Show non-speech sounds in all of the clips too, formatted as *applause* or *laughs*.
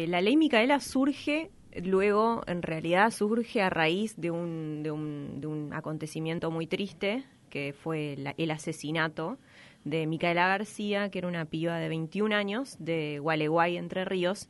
Eh, la ley Micaela surge luego, en realidad, surge a raíz de un, acontecimiento muy triste, que fue el asesinato de Micaela García, que era una piba de 21 años de Gualeguay, Entre Ríos,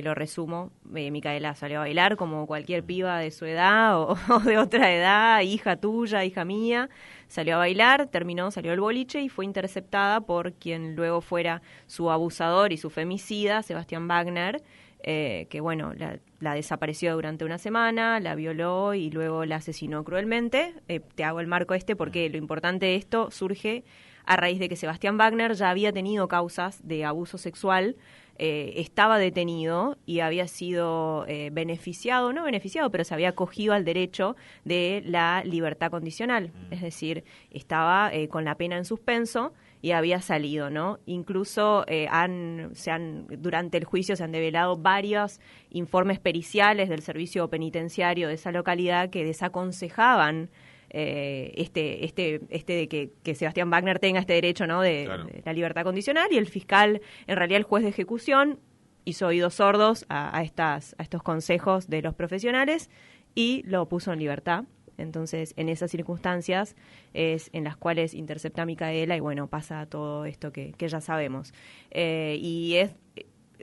lo resumo, eh, Micaela salió a bailar como cualquier piba de su edad *laughs* o, de otra edad, hija tuya, hija mía, salió a bailar, terminó, salió el boliche y fue interceptada por quien luego fuera su abusador y su femicida, Sebastián Wagner, eh, que bueno, la, desapareció durante una semana, la violó y luego la asesinó cruelmente. Eh, te hago el marco este porque lo importante de esto surge a raíz de que Sebastián Wagner ya había tenido causas de abuso sexual eh, estaba detenido y había sido eh, beneficiado, no beneficiado, pero se había acogido al derecho de la libertad condicional, mm. es decir, estaba eh, con la pena en suspenso y había salido, ¿no? Incluso han, se han, durante el juicio se han develado varios informes periciales del servicio penitenciario de esa localidad que desaconsejaban eh, este, este, este de que, que, Sebastián Wagner tenga este derecho ¿no? De, la libertad condicional y el fiscal, en realidad el juez de ejecución, hizo oídos sordos a, estas, a estos consejos de los profesionales y lo puso en libertad. Entonces, en esas circunstancias es en las cuales intercepta a Micaela y bueno, pasa todo esto que, ya sabemos. Eh, y es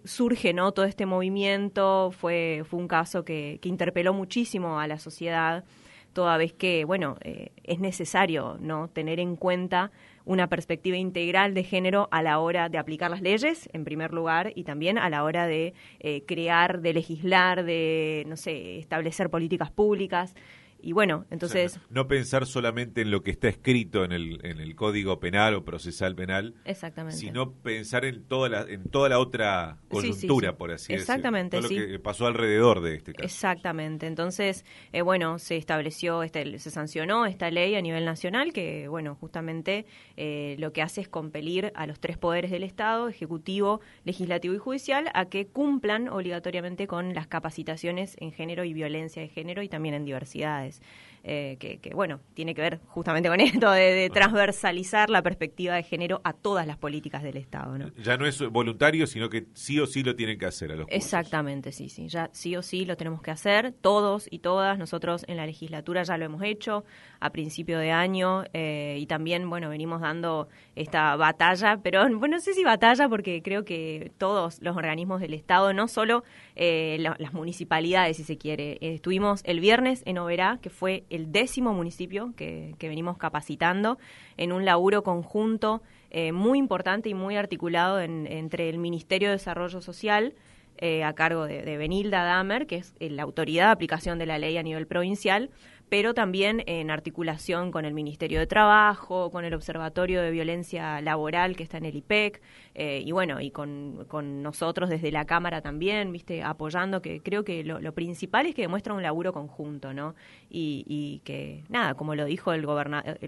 surge ¿no? todo este movimiento, fue, fue un caso que, que interpeló muchísimo a la sociedad toda vez que, bueno, eh, es necesario no tener en cuenta una perspectiva integral de género a la hora de aplicar las leyes, en primer lugar, y también a la hora de eh, crear, de legislar, de, no sé, establecer políticas públicas. Y bueno, entonces... no, pensar solamente en lo que está escrito en el, en el código penal o procesal penal. Exactamente. Sino pensar en toda la, en toda la otra coyuntura, por así decirlo. Exactamente, lo que pasó alrededor de este caso. Exactamente. Entonces, eh, bueno, se estableció, este, se sancionó esta ley a nivel nacional que, bueno, justamente eh, lo que hace es compelir a los tres poderes del Estado, Ejecutivo, Legislativo y Judicial, a que cumplan obligatoriamente con las capacitaciones en género y violencia de género y también en diversidades. guys Eh, que, bueno, tiene que ver justamente con *laughs* esto de, transversalizar la perspectiva de género a todas las políticas del Estado. Ya no es voluntario, sino que sí o sí lo tienen que hacer a los Exactamente, sí, sí, ya sí o sí lo tenemos que hacer, todos y todas, nosotros en la legislatura ya lo hemos hecho a principio de año eh, y también, bueno, venimos dando esta batalla, pero bueno, no sé si batalla porque creo que todos los organismos del Estado, no solo eh, las municipalidades, si se quiere, estuvimos el viernes en Oberá, que fue el décimo municipio que, venimos capacitando en un laburo conjunto eh, muy importante y muy articulado entre el Ministerio de Desarrollo Social, eh, a cargo de, Benilda Dahmer, que es eh, la autoridad de aplicación de la ley a nivel provincial, pero también en articulación con el Ministerio de Trabajo, con el Observatorio de Violencia Laboral que está en el IPEC, eh, y bueno, y con, nosotros desde la Cámara también, viste, apoyando, que creo que lo, principal es que demuestra un laburo conjunto, ¿no? Y, que, nada, como lo dijo el, el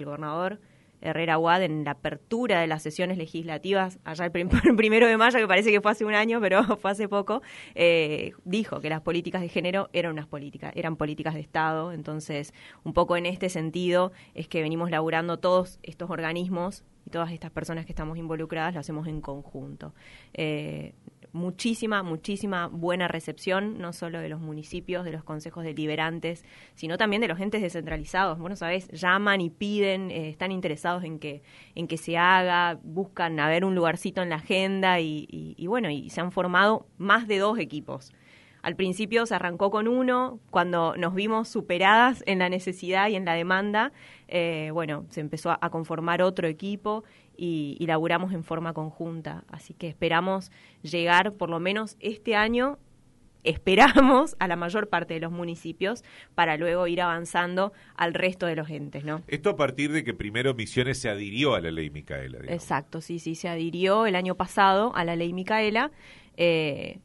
gobernador, Herrera Wad en la apertura de las sesiones legislativas, allá el *laughs* primero de mayo, que parece que fue hace un año, pero *laughs* fue hace poco, eh, dijo que las políticas de género eran unas políticas, eran políticas de Estado. Entonces, un poco en este sentido es que venimos laburando todos estos organismos y todas estas personas que estamos involucradas lo hacemos en conjunto. Eh, muchísima, muchísima buena recepción, no solo de los municipios, de los consejos deliberantes, sino también de los entes descentralizados. Bueno, sabes, llaman y piden, eh, están interesados en que, en que se haga, buscan haber un lugarcito en la agenda y, bueno, y se han formado más de dos equipos. Al principio se arrancó con uno, cuando nos vimos superadas en la necesidad y en la demanda, eh, bueno, se empezó a, conformar otro equipo y, laburamos en forma conjunta. Así que esperamos llegar por lo menos este año, esperamos a la mayor parte de los municipios para luego ir avanzando al resto de los entes, ¿no? Esto a partir de que primero Misiones se adhirió a la ley Micaela. Exacto, sí, sí, se adhirió el año pasado a la ley Micaela. Eh,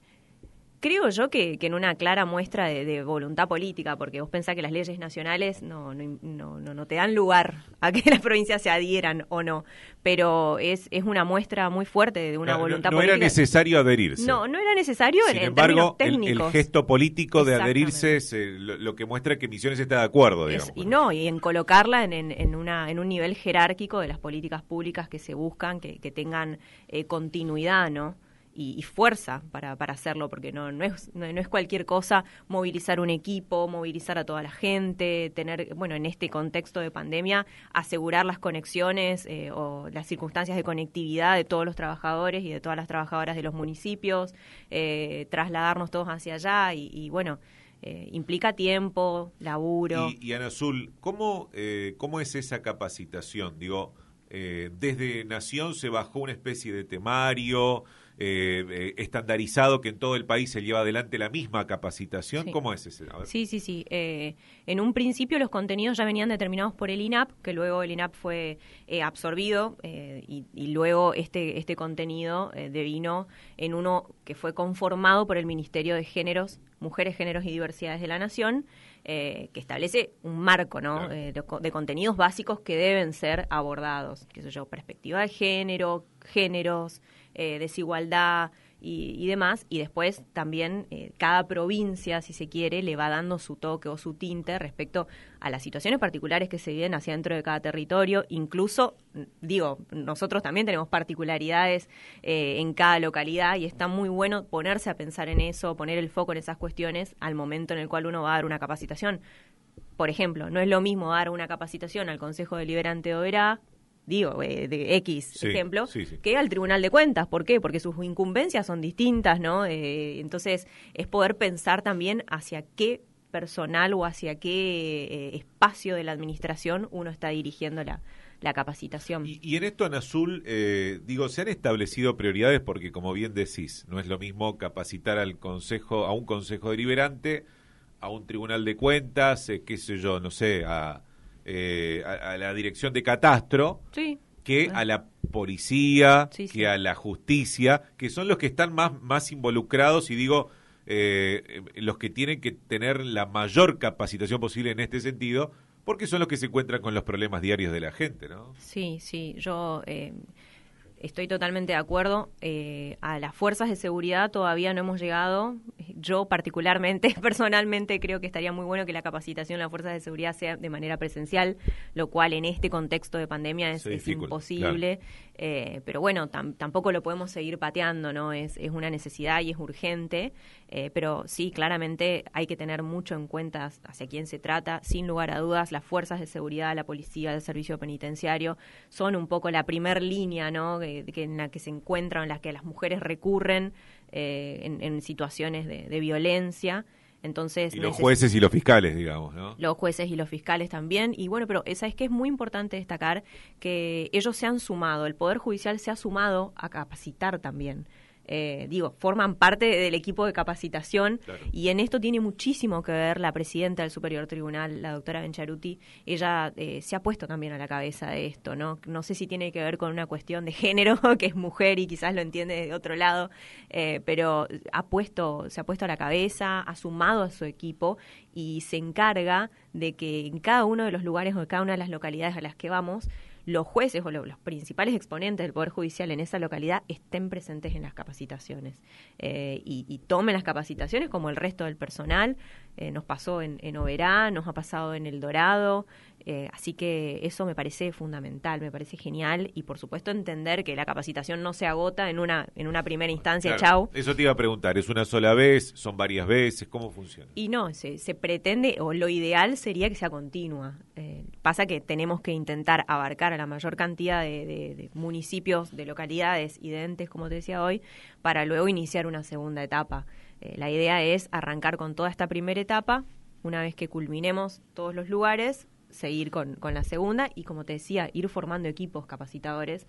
creo yo que, en una clara muestra de, voluntad política, porque vos pensás que las leyes nacionales no, no, no, no, te dan lugar a que *laughs* las provincias se adhieran o no, pero es, es una muestra muy fuerte de una ah, voluntad política. No era necesario adherirse. No, no era necesario en, términos técnicos. El, gesto político de adherirse es eh, lo, que muestra que Misiones está de acuerdo, digamos. y no, y en colocarla en, en, una, en un nivel jerárquico de las políticas públicas que se buscan, que, tengan eh, continuidad, ¿no? y, fuerza para, para, hacerlo, porque no, no, es, cualquier cosa movilizar un equipo, movilizar a toda la gente, tener, bueno, en este contexto de pandemia, asegurar las conexiones eh, o las circunstancias de conectividad de todos los trabajadores y de todas las trabajadoras de los municipios, eh, trasladarnos todos hacia allá y, bueno. Eh, implica tiempo, laburo. Y, y Ana Azul, ¿cómo, ¿cómo es esa capacitación? Digo, desde Nación se bajó una especie de temario, eh, eh, estandarizado que en todo el país se lleva adelante la misma capacitación. ¿Cómo es ese? Sí, sí, sí. Eh, en un principio los contenidos ya venían determinados por el INAP, que luego el INAP fue eh, absorbido y, luego este, este contenido devino en uno que fue conformado por el Ministerio de Géneros, Mujeres, Géneros y Diversidades de la Nación. que establece un marco ¿no? de, contenidos básicos que deben ser abordados, qué sé yo, perspectiva de género, géneros, eh, desigualdad y, demás. Y después también eh, cada provincia, si se quiere, le va dando su toque o su tinte respecto a las situaciones particulares que se viven hacia dentro de cada territorio. Incluso, digo, nosotros también tenemos particularidades eh, en cada localidad y está muy bueno ponerse a pensar en eso, poner el foco en esas cuestiones al momento en el cual uno va a dar una capacitación por ejemplo, no es lo mismo dar una capacitación al Consejo Deliberante de Oberá digo, eh, de X ejemplo, que al Tribunal de Cuentas. ¿Por qué? Porque sus incumbencias son distintas, ¿no? Eh, entonces, es poder pensar también hacia qué personal o hacia qué eh, espacio de la administración uno está dirigiendo la, la capacitación. Y, en esto, en azul, digo, se han establecido prioridades porque, como bien decís, no es lo mismo capacitar al consejo, a un consejo deliberante, a un tribunal de cuentas, qué sé yo, no sé, a, eh, a, la dirección de catastro que a la policía, que a la justicia, que son los que están más, más involucrados y digo, eh, los que tienen que tener la mayor capacitación posible en este sentido, porque son los que se encuentran con los problemas diarios de la gente, ¿no? Sí, sí, yo... Eh estoy totalmente de acuerdo. Eh, a las fuerzas de seguridad todavía no hemos llegado. Yo particularmente, *laughs* personalmente, creo que estaría muy bueno que la capacitación de las fuerzas de seguridad sea de manera presencial, lo cual en este contexto de pandemia es, imposible. Eh, pero bueno, tampoco lo podemos seguir pateando, ¿no? Es, una necesidad y es urgente, eh, pero sí, claramente hay que tener mucho en cuenta hacia quién se trata. Sin lugar a dudas, las fuerzas de seguridad, la policía, el servicio penitenciario son un poco la primer línea, ¿no? Que, en la que se encuentran, en la que las mujeres recurren eh, en, situaciones de violencia. Entonces, los jueces y los fiscales, digamos, Los jueces y los fiscales también. Y bueno, pero esa es que es muy importante destacar que ellos se han sumado, el Poder Judicial se ha sumado a capacitar también. Eh, digo, forman parte del equipo de capacitación y en esto tiene muchísimo que ver la presidenta del Superior Tribunal, la doctora Bencharuti, ella eh, se ha puesto también a la cabeza de esto, ¿no? No sé si tiene que ver con una cuestión de género, *laughs* que es mujer y quizás lo entiende de otro lado, eh, pero ha puesto, se ha puesto a la cabeza, ha sumado a su equipo y se encarga de que en cada uno de los lugares o en cada una de las localidades a las que vamos, los jueces o los, principales exponentes del Poder Judicial en esa localidad estén presentes en las capacitaciones eh, y, tomen las capacitaciones como el resto del personal. Eh, nos pasó en, en Oberá, nos ha pasado en El Dorado, eh, así que eso me parece fundamental, me parece genial y por supuesto entender que la capacitación no se agota en una, en una primera instancia, chau. Eso te iba a preguntar, ¿es una sola vez? ¿Son varias veces? ¿Cómo funciona? Y no, se, se pretende o lo ideal sería que sea continua. Eh, pasa que tenemos que intentar abarcar a la mayor cantidad de, municipios, de localidades y de entes, como te decía hoy, para luego iniciar una segunda etapa. Eh, la idea es arrancar con toda esta primera etapa, una vez que culminemos todos los lugares, seguir con, con la segunda y, como te decía, ir formando equipos capacitadores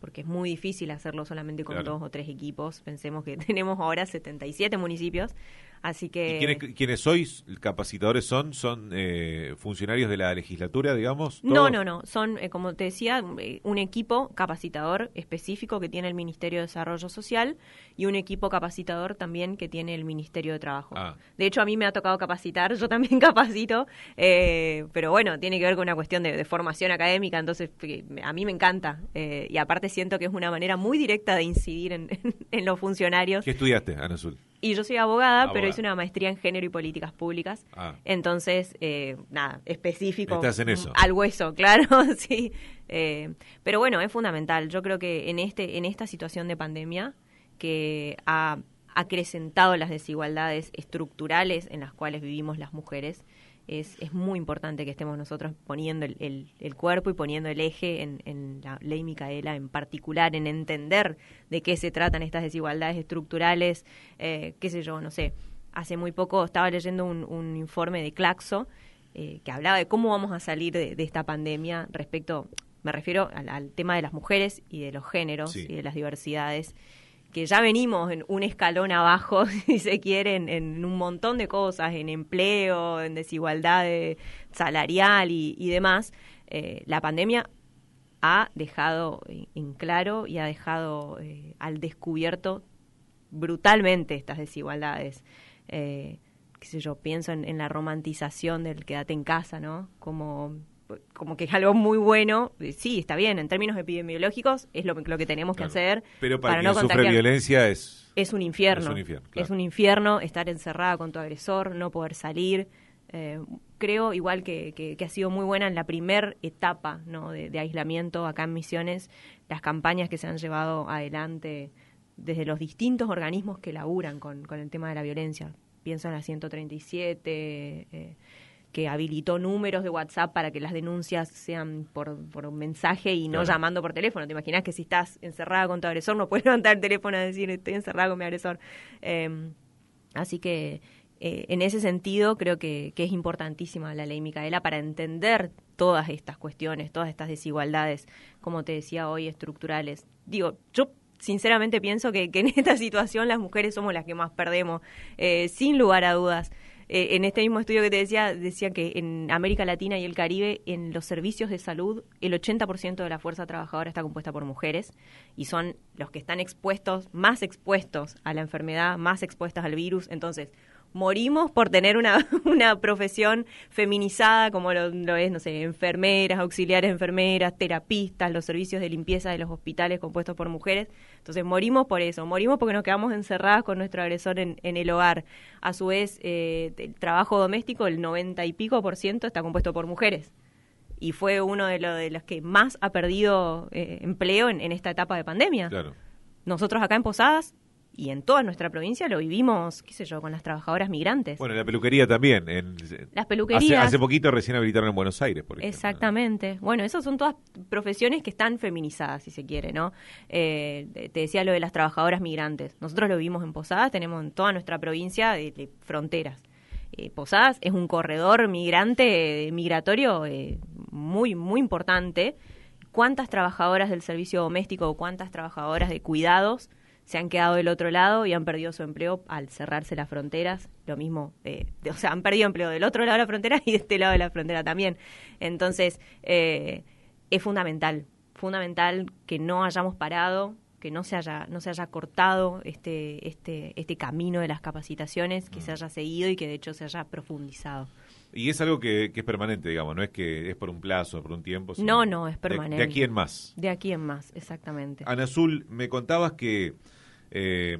porque es muy difícil hacerlo solamente con dos o tres equipos. Pensemos que *laughs* tenemos ahora 77 municipios, Así que... ¿Y quiénes, quiénes, sois capacitadores son? ¿Son eh, funcionarios de la legislatura, digamos? No, no, no. Son, eh, como te decía, eh, un equipo capacitador específico que tiene el Ministerio de Desarrollo Social y un equipo capacitador también que tiene el Ministerio de Trabajo. Ah. De hecho, a mí me ha tocado capacitar, yo también *laughs* capacito, pero bueno, tiene que ver con una cuestión de, formación académica, entonces a mí me encanta. y aparte siento que es una manera muy directa de incidir en, *laughs* los funcionarios. ¿Qué estudiaste, Ana Azul? Y yo soy abogada, pero hice una maestría en género y políticas públicas. Ah. Entonces, eh, nada, específico. eso. Al hueso, *laughs* claro, *laughs* sí. Eh, pero bueno, es fundamental. Yo creo que en, este, en esta situación de pandemia que ha acrecentado las desigualdades estructurales en las cuales vivimos las mujeres, es, es muy importante que estemos nosotros poniendo el, cuerpo y poniendo el eje en, en, la ley Micaela en particular, en entender de qué se tratan estas desigualdades estructurales, eh, qué sé yo, no sé. Hace muy poco estaba leyendo un, informe de Claxo eh, que hablaba de cómo vamos a salir de, esta pandemia respecto, me refiero al, tema de las mujeres y de los géneros y de las diversidades que ya venimos en un escalón abajo, *laughs* si se quiere, en, un montón de cosas, en empleo, en desigualdad eh, salarial y, demás, eh, la pandemia ha dejado eh, en claro y ha dejado al descubierto brutalmente estas desigualdades. Eh, qué sé yo, pienso en, la romantización del quédate en casa, ¿no? Como como que es algo muy bueno. Sí, está bien, en términos epidemiológicos es lo, que tenemos que hacer. Pero para, quien no sufre violencia es... Es un infierno. Es un infierno, estar encerrada con tu agresor, no poder salir. Eh, creo igual que, ha sido muy buena en la primera etapa de, aislamiento acá en Misiones, las campañas que se han llevado adelante desde los distintos organismos que laburan con, con el tema de la violencia. Pienso en la 137. Eh, que habilitó números de WhatsApp para que las denuncias sean por, un mensaje y no llamando por teléfono. ¿Te imaginas que si estás encerrada con tu agresor no puedes *laughs* levantar el teléfono a decir estoy encerrada con mi agresor? Em, así que eh, en ese sentido creo que, es importantísima la ley Micaela para entender todas estas cuestiones, todas estas desigualdades, como te decía hoy, estructurales. Digo, yo sinceramente pienso que, en esta *laughs* situación las mujeres somos las que más perdemos, eh, sin lugar a dudas. Eh, en este mismo estudio que te decía, decía que en América Latina y el Caribe, en los servicios de salud, el 80% de la fuerza trabajadora está compuesta por mujeres y son los que están expuestos, más expuestos a la enfermedad, más expuestas al virus. Entonces, morimos por tener una, *laughs* una profesión feminizada como lo, es, no sé, enfermeras, auxiliares enfermeras, terapistas, los servicios de limpieza de los hospitales compuestos por mujeres. Entonces morimos por eso, morimos porque nos quedamos encerradas con nuestro agresor en, el hogar. A su vez, eh, el trabajo doméstico, el noventa y pico por ciento, está compuesto por mujeres. Y fue uno de, de los que más ha perdido eh, empleo en, en esta etapa de pandemia. Claro. Nosotros acá en Posadas y en toda nuestra provincia lo vivimos, qué sé yo, con las trabajadoras migrantes. Bueno, la peluquería también. las peluquerías. Hace, poquito recién habilitaron en Buenos Aires, por Exactamente. Bueno, esas son todas profesiones que están feminizadas, si se quiere, ¿no? Eh, te decía lo de las trabajadoras migrantes. Nosotros lo vivimos en Posadas, tenemos en toda nuestra provincia eh, fronteras. Eh, Posadas es un corredor migrante, migratorio muy, muy importante. ¿Cuántas trabajadoras del servicio doméstico o cuántas trabajadoras de cuidados se han quedado del otro lado y han perdido su empleo al cerrarse las fronteras. Lo mismo, eh, o sea, han perdido empleo del otro lado de la frontera *laughs* y de este lado de la frontera también. Entonces, eh, es fundamental, fundamental que no hayamos parado, que no se haya, no se haya cortado este, este, este camino de las capacitaciones, que se haya seguido y que de hecho se haya profundizado. Y es algo que, es permanente, digamos, no es que es por un plazo, por un tiempo. no, no, es permanente. De, aquí en más. De aquí en más, exactamente. Ana Azul, me contabas que eh,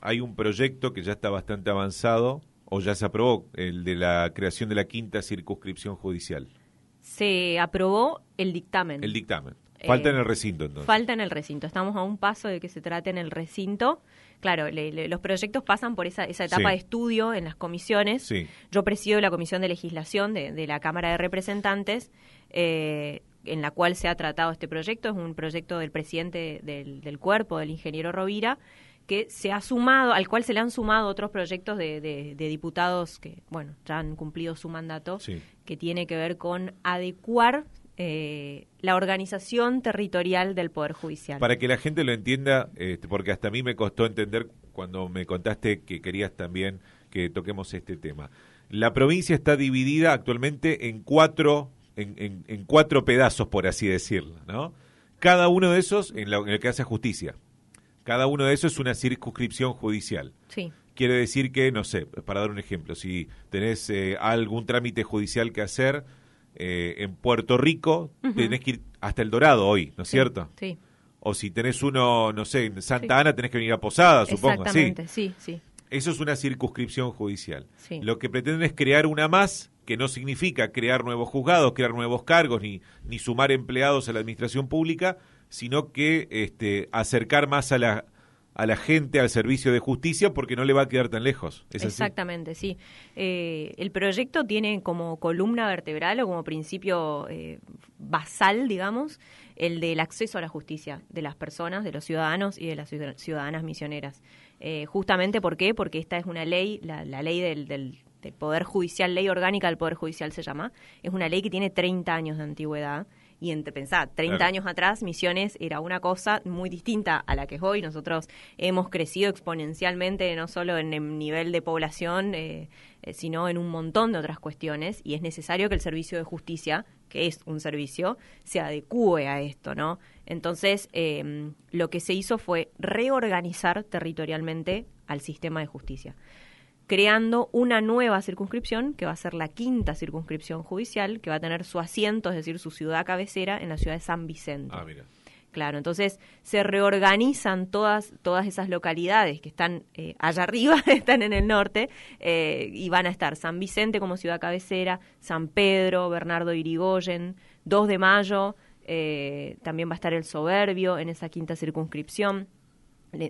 hay un proyecto que ya está bastante avanzado o ya se aprobó, el de la creación de la quinta circunscripción judicial. Se aprobó el dictamen. El dictamen. Eh, falta en el recinto, entonces. Falta en el recinto. Estamos a un paso de que se trate en el recinto. Claro, los proyectos pasan por esa, etapa de estudio en las comisiones. Yo presido la Comisión de Legislación de, la Cámara de Representantes, eh, en la cual se ha tratado este proyecto. Es un proyecto del presidente del, del cuerpo, del ingeniero Rovira que se ha sumado, al cual se le han sumado otros proyectos de, de, diputados que, bueno, ya han cumplido su mandato, que tiene que ver con adecuar eh, la organización territorial del Poder Judicial. Para que la gente lo entienda, este, porque hasta a mí me costó entender cuando me contaste que querías también que toquemos este tema. La provincia está dividida actualmente en cuatro, en, cuatro pedazos, por así decirlo, ¿no? Cada uno de esos en, en el que hace justicia. Cada uno de esos es una circunscripción judicial. Sí. Quiere decir que, no sé, para dar un ejemplo, si tenés eh, algún trámite judicial que hacer eh, en Puerto Rico, tenés que ir hasta El Dorado hoy, ¿no es cierto? Sí. O si tenés uno, no sé, en Santa Ana tenés que venir a Posada, supongo. Exactamente, sí, sí. sí. Eso es una circunscripción judicial. Lo que pretenden es crear una más, que no significa crear nuevos juzgados, crear nuevos cargos, ni, ni sumar empleados a la administración pública, sino que este, acercar más a la, gente al servicio de justicia porque no le va a quedar tan lejos. Exactamente, sí. Eh, el proyecto tiene como columna vertebral o como principio eh, basal, digamos, el del acceso a la justicia de las personas, de los ciudadanos y de las ciudadanas misioneras. Eh, justamente, ¿por qué? Porque esta es una ley, la, ley del, del, del Poder Judicial, ley orgánica del Poder Judicial se llama, es una ley que tiene 30 años de antigüedad y entre pensar, 30 años atrás Misiones era una cosa muy distinta a la que es hoy. Nosotros hemos crecido exponencialmente, no solo en el nivel de población, eh, eh, sino en un montón de otras cuestiones. Y es necesario que el servicio de justicia, que es un servicio, se adecue a esto, ¿no? Entonces, em, lo que se hizo fue reorganizar territorialmente al sistema de justicia creando una nueva circunscripción, que va a ser la quinta circunscripción judicial, que va a tener su asiento, es decir, su ciudad cabecera, en la ciudad de San Vicente. Ah, mira. Claro, entonces se reorganizan todas, todas esas localidades que están eh, allá arriba, *laughs* están en el norte, eh, y van a estar San Vicente como ciudad cabecera, San Pedro, Bernardo Irigoyen, 2 de mayo, eh, también va a estar el Soberbio en esa quinta circunscripción.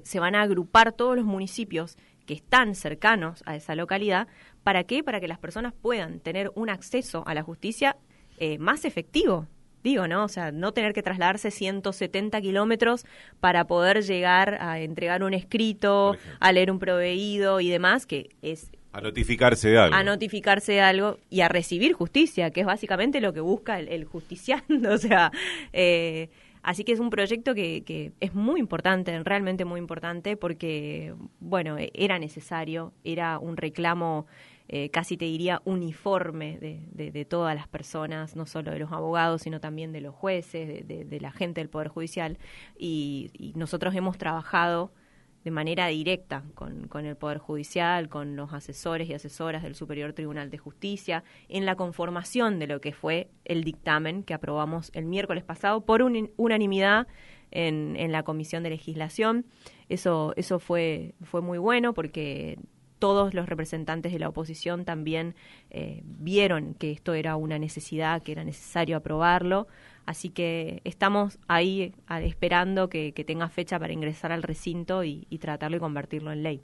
se van a agrupar todos los municipios que están cercanos a esa localidad. ¿Para qué? Para que las personas puedan tener un acceso a la justicia eh, más efectivo. Digo, ¿no? O sea, no tener que trasladarse 170 kilómetros para poder llegar a entregar un escrito, a leer un proveído y demás, que es a notificarse de algo. A notificarse de algo y a recibir justicia, que es básicamente lo que busca el, justiciando. *laughs* O sea, eh, Así que es un proyecto que, es muy importante, realmente muy importante, porque, bueno, e, era necesario, era un reclamo eh, casi te diría uniforme de, todas las personas, no solo de los abogados, sino también de los jueces, de, la gente del Poder Judicial. y nosotros hemos trabajado de manera directa con, con, el Poder Judicial, con los asesores y asesoras del Superior Tribunal de Justicia, en la conformación de lo que fue el dictamen que aprobamos el miércoles pasado por unanimidad en, la Comisión de Legislación. Eso, eso fue, fue muy bueno porque todos los representantes de la oposición también eh, vieron que esto era una necesidad, que era necesario aprobarlo. Así que estamos ahí eh, esperando que, tenga fecha para ingresar al recinto y, y tratarlo y convertirlo en ley.